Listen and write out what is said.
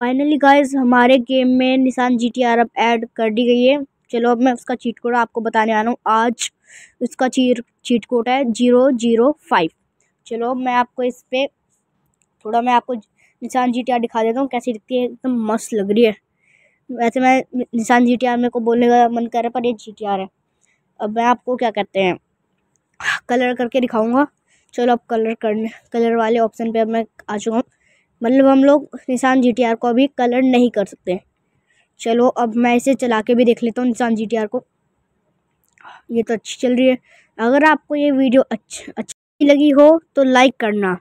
finally guys हमारे game में निशान जी टी आर अब ऐड कर दी गई है चलो अब मैं उसका चीट कोड आपको बताने आ रहा हूँ आज उसका चीर चीट कोड है जीरो जीरो फाइव चलो मैं आपको इस पर थोड़ा मैं आपको निशान जी टी आर दिखा देता हूँ कैसी दिखती है एकदम तो मस्त लग रही है वैसे मैं निशान जी टी आर मेरे को बोलने का मन कर रहा है पर ये जी टी आर है अब मैं आपको क्या कहते हैं कलर करके दिखाऊँगा चलो अब कलर करने कलर वाले ऑप्शन पर अब मैं आ चुका हूँ मतलब हम लोग निशान जी को अभी कलर नहीं कर सकते चलो अब मैं इसे चला के भी देख लेता हूँ निशान जी को ये तो अच्छी चल रही है अगर आपको ये वीडियो अच्छ अच्छी लगी हो तो लाइक करना